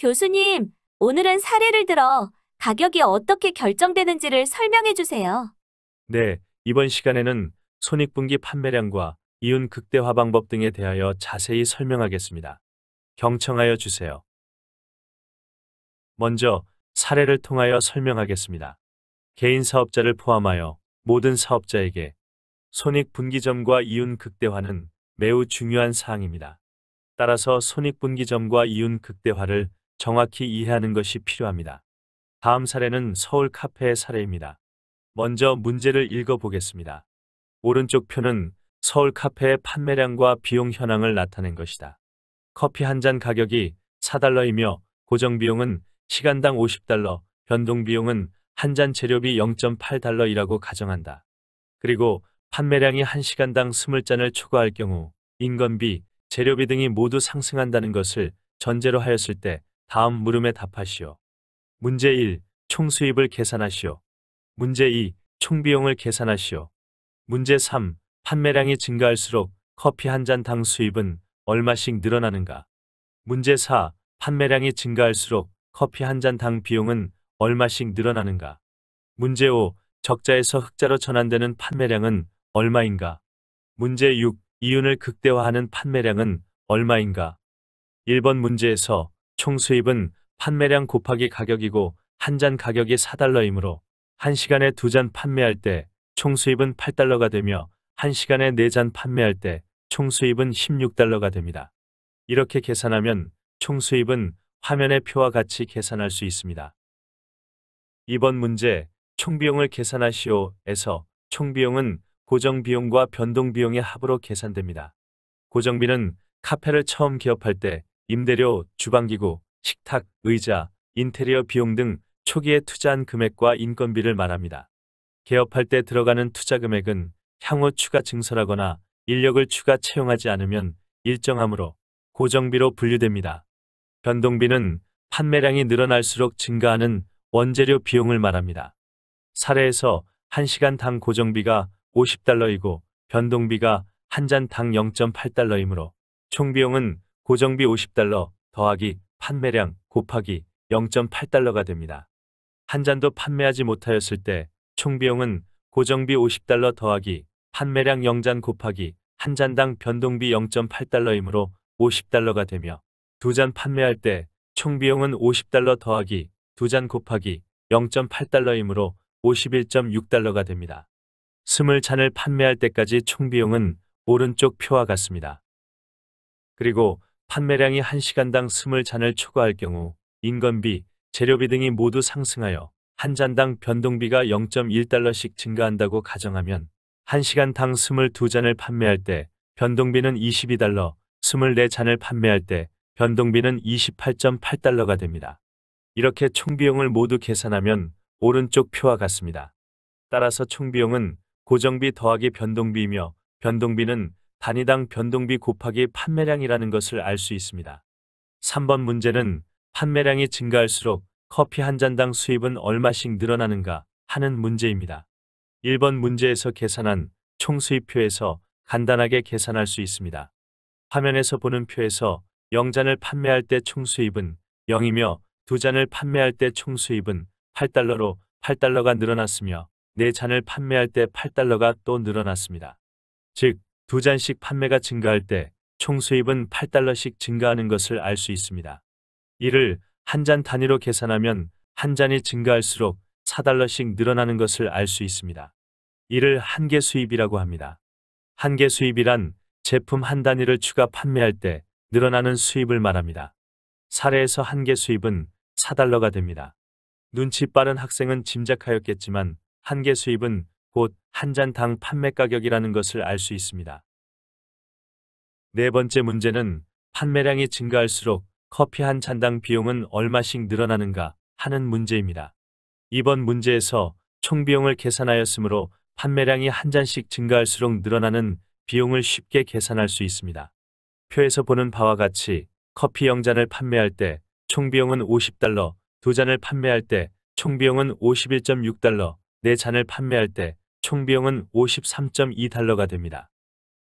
교수님, 오늘은 사례를 들어 가격이 어떻게 결정되는지를 설명해 주세요. 네, 이번 시간에는 손익분기 판매량과 이윤 극대화 방법 등에 대하여 자세히 설명하겠습니다. 경청하여 주세요. 먼저 사례를 통하여 설명하겠습니다. 개인 사업자를 포함하여 모든 사업자에게 손익분기점과 이윤 극대화는 매우 중요한 사항입니다. 따라서 손익분기점과 이윤 극대화를 정확히 이해하는 것이 필요합니다. 다음 사례는 서울 카페의 사례입니다. 먼저 문제를 읽어보겠습니다. 오른쪽 표는 서울 카페의 판매량과 비용 현황을 나타낸 것이다. 커피 한 잔 가격이 4달러이며 고정비용은 시간당 50달러, 변동비용은 한 잔 재료비 0.8달러이라고 가정한다. 그리고 판매량이 1시간당 20잔을 초과할 경우 인건비, 재료비 등이 모두 상승한다는 것을 전제로 하였을 때 다음 물음에 답하시오. 문제 1. 총 수입을 계산하시오. 문제 2. 총 비용을 계산하시오. 문제 3. 판매량이 증가할수록 커피 한 잔당 수입은 얼마씩 늘어나는가? 문제 4. 판매량이 증가할수록 커피 한 잔당 비용은 얼마씩 늘어나는가? 문제 5. 적자에서 흑자로 전환되는 판매량은 얼마인가? 문제 6. 이윤을 극대화하는 판매량은 얼마인가? 1번 문제에서 총 수입은 판매량 곱하기 가격이고 한 잔 가격이 4달러이므로 1시간에 두 잔 판매할 때총 수입은 8달러가 되며 1시간에 4잔 판매할 때총 수입은 16달러가 됩니다. 이렇게 계산하면 총 수입은 화면의 표와 같이 계산할 수 있습니다. 이번 문제 총비용을 계산하시오에서 총비용은 고정비용과 변동비용의 합으로 계산됩니다. 고정비는 카페를 처음 개업할 때 임대료, 주방기구, 식탁, 의자, 인테리어 비용 등 초기에 투자한 금액과 인건비를 말합니다. 개업할 때 들어가는 투자 금액은 향후 추가 증설하거나 인력을 추가 채용하지 않으면 일정하므로 고정비로 분류됩니다. 변동비는 판매량이 늘어날수록 증가하는 원재료 비용을 말합니다. 사례에서 1시간당 고정비가 50달러이고 변동비가 한 잔당 0.8달러이므로 총 비용은 고정비 50달러 더하기 판매량 곱하기 0.8달러가 됩니다. 한 잔도 판매하지 못하였을 때총 비용은 고정비 50달러 더하기 판매량 0잔 곱하기 한 잔당 변동비 0.8달러이므로 50달러가 되며 두 잔 판매할 때총 비용은 50달러 더하기 두 잔 곱하기 0.8달러이므로 51.6달러가 됩니다. 20잔을 판매할 때까지 총 비용은 오른쪽 표와 같습니다. 그리고 판매량이 1시간당 20잔을 초과할 경우 인건비, 재료비 등이 모두 상승하여 한 잔당 변동비가 0.1달러씩 증가한다고 가정하면 1시간당 22잔을 판매할 때 변동비는 22달러, 24잔을 판매할 때 변동비는 28.8달러가 됩니다. 이렇게 총비용을 모두 계산하면 오른쪽 표와 같습니다. 따라서 총비용은 고정비 더하기 변동비이며 변동비는 단위당 변동비 곱하기 판매량이라는 것을 알 수 있습니다. 3번 문제는 판매량이 증가할수록 커피 한 잔당 수입은 얼마씩 늘어나는가 하는 문제입니다. 1번 문제에서 계산한 총수입표에서 간단하게 계산할 수 있습니다. 화면에서 보는 표에서 0잔을 판매할 때 총수입은 0이며 2잔을 판매할 때 총수입은 8달러로 8달러가 늘어났으며 4잔을 판매할 때 8달러가 또 늘어났습니다. 즉, 두 잔씩 판매가 증가할 때 총 수입은 8달러씩 증가하는 것을 알 수 있습니다. 이를 한 잔 단위로 계산하면 한 잔이 증가할수록 4달러씩 늘어나는 것을 알 수 있습니다. 이를 한계 수입이라고 합니다. 한계 수입이란 제품 한 단위를 추가 판매할 때 늘어나는 수입을 말합니다. 사례에서 한계 수입은 4달러가 됩니다. 눈치 빠른 학생은 짐작하였겠지만 한계 수입은 곧한 잔당 판매 가격이라는 것을 알 수 있습니다. 네 번째 문제는 판매량이 증가할수록 커피 한 잔당 비용은 얼마씩 늘어나는가 하는 문제입니다. 이번 문제에서 총 비용을 계산하였으므로 판매량이 한 잔씩 증가할수록 늘어나는 비용을 쉽게 계산할 수 있습니다. 표에서 보는 바와 같이 커피 0잔을 판매할 때 총 비용은 50달러, 2잔을 판매할 때 총 비용은 51.6달러, 4잔을 판매할 때총 비용은 53.2달러가 됩니다.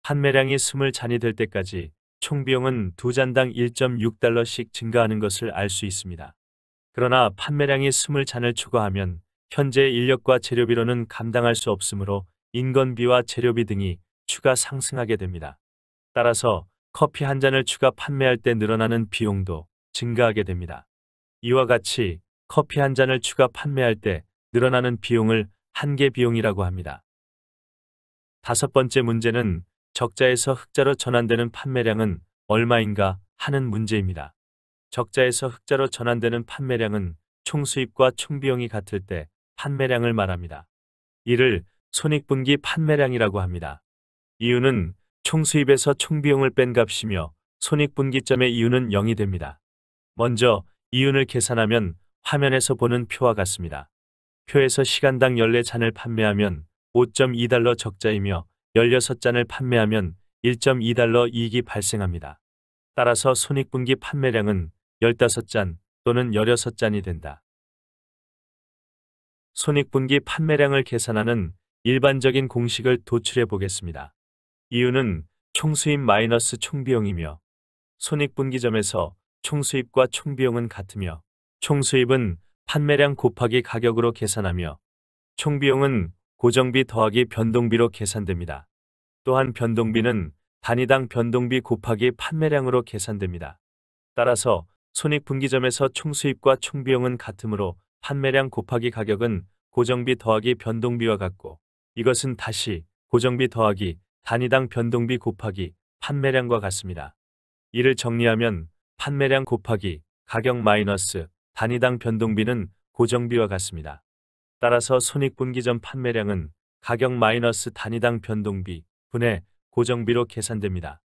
판매량이 20잔이 될 때까지 총 비용은 두 잔당 1.6달러씩 증가하는 것을 알 수 있습니다. 그러나 판매량이 20잔을 초과하면 현재 인력과 재료비로는 감당할 수 없으므로 인건비와 재료비 등이 추가 상승하게 됩니다. 따라서 커피 한 잔을 추가 판매할 때 늘어나는 비용도 증가하게 됩니다. 이와 같이 커피 한 잔을 추가 판매할 때 늘어나는 비용을 한계 비용이라고 합니다. 다섯 번째 문제는 적자에서 흑자로 전환되는 판매량은 얼마인가 하는 문제입니다. 적자에서 흑자로 전환되는 판매량은 총 수입과 총 비용이 같을 때 판매량을 말합니다. 이를 손익분기 판매량이라고 합니다. 이유는 총 수입에서 총 비용을 뺀 값이며 손익분기점의 이유는 0이 됩니다. 먼저 이윤을 계산하면 화면에서 보는 표와 같습니다. 표에서 시간당 14잔을 판매하면 5.2달러 적자이며 16잔을 판매하면 1.2달러 이익이 발생합니다. 따라서 손익분기 판매량은 15잔 또는 16잔이 된다. 손익분기 판매량을 계산하는 일반적인 공식을 도출해 보겠습니다. 이유는 총수입 마이너스 총비용이며 손익분기점에서 총수입과 총비용은 같으며 총수입은 판매량 곱하기 가격으로 계산하며 총 비용은 고정비 더하기 변동비로 계산됩니다. 또한 변동비는 단위당 변동비 곱하기 판매량으로 계산됩니다. 따라서 손익분기점에서 총수입과 총비용은 같으므로 판매량 곱하기 가격은 고정비 더하기 변동비와 같고 이것은 다시 고정비 더하기 단위당 변동비 곱하기 판매량과 같습니다. 이를 정리하면 판매량 곱하기 가격 마이너스 단위당 변동비는 고정비와 같습니다. 따라서 손익분기 점 판매량은 가격 마이너스 단위당 변동비 분의 고정비로 계산됩니다.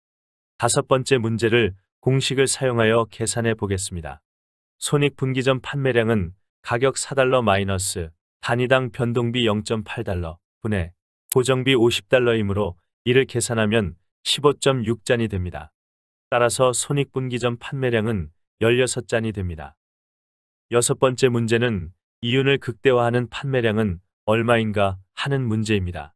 다섯 번째 문제를 공식을 사용하여 계산해 보겠습니다. 손익분기 점 판매량은 가격 4달러 마이너스 단위당 변동비 0.8달러 분의 고정비 50달러이므로 이를 계산하면 15.6잔이 됩니다. 따라서 손익분기 점 판매량은 16잔이 됩니다. 여섯 번째 문제는 이윤을 극대화하는 판매량은 얼마인가 하는 문제입니다.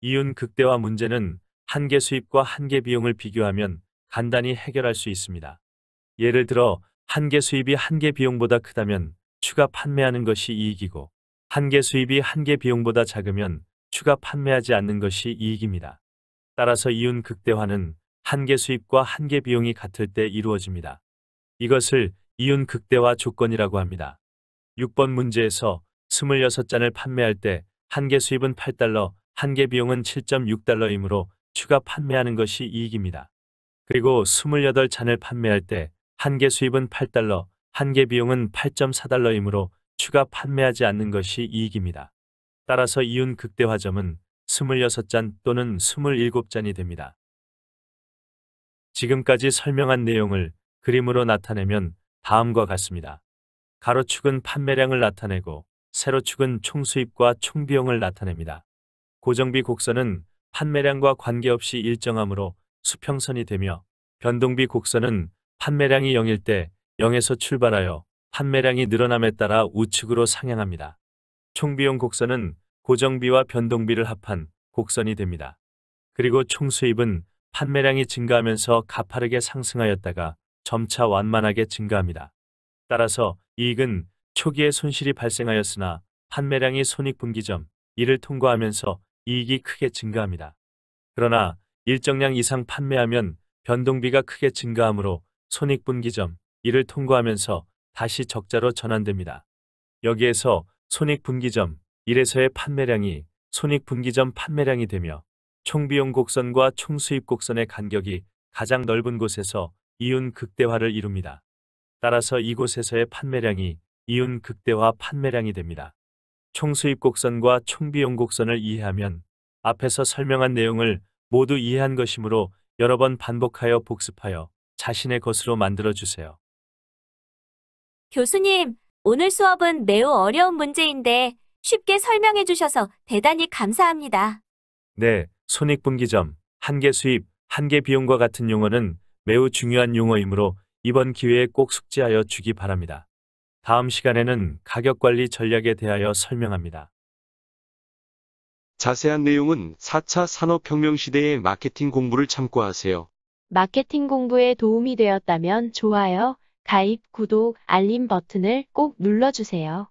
이윤 극대화 문제는 한계 수입과 한계 비용을 비교하면 간단히 해결할 수 있습니다. 예를 들어 한계 수입이 한계 비용보다 크다면 추가 판매하는 것이 이익이고 한계 수입이 한계 비용보다 작으면 추가 판매하지 않는 것이 이익입니다. 따라서 이윤 극대화는 한계 수입과 한계 비용이 같을 때 이루어집니다. 이것을 이윤 극대화 조건이라고 합니다. 6번 문제에서 26잔을 판매할 때 한 개 수입은 8달러, 한 개 비용은 7.6달러이므로 추가 판매하는 것이 이익입니다. 그리고 28잔을 판매할 때 한 개 수입은 8달러, 한 개 비용은 8.4달러이므로 추가 판매하지 않는 것이 이익입니다. 따라서 이윤 극대화점은 26잔 또는 27잔이 됩니다. 지금까지 설명한 내용을 그림으로 나타내면 다음과 같습니다. 가로축은 판매량을 나타내고 세로축은 총수입과 총비용을 나타냅니다. 고정비 곡선은 판매량과 관계없이 일정하므로 수평선이 되며 변동비 곡선은 판매량이 0일 때 0에서 출발하여 판매량이 늘어남에 따라 우측으로 상향합니다. 총비용 곡선은 고정비와 변동비를 합한 곡선이 됩니다. 그리고 총수입은 판매량이 증가하면서 가파르게 상승하였다가 점차 완만하게 증가합니다. 따라서 이익은 초기에 손실이 발생하였으나 판매량이 손익분기 점 이를 통과하면서 이익이 크게 증가합니다. 그러나 일정량 이상 판매하면 변동비가 크게 증가하므로 손익분기점 이를 통과하면서 다시 적자로 전환됩니다. 여기에서 손익분기점 1에서의 판매량이 손익분기점 판매량이 되며 총비용 곡선과 총수입 곡선의 간격이 가장 넓은 곳에서 이윤 극대화를 이룹니다. 따라서 이곳에서의 판매량이 이윤 극대화 판매량이 됩니다. 총수입 곡선과 총비용 곡선을 이해하면 앞에서 설명한 내용을 모두 이해한 것이므로 여러 번 반복하여 복습하여 자신의 것으로 만들어 주세요. 교수님, 오늘 수업은 매우 어려운 문제인데 쉽게 설명해 주셔서 대단히 감사합니다. 네, 손익분기점, 한계 수입, 한계 비용과 같은 용어는 매우 중요한 용어이므로 이번 기회에 꼭 숙지하여 주기 바랍니다. 다음 시간에는 가격관리 전략에 대하여 설명합니다. 자세한 내용은 4차 산업혁명 시대의 마케팅 공부를 참고하세요. 마케팅 공부에 도움이 되었다면 좋아요, 가입, 구독, 알림 버튼을 꼭 눌러주세요.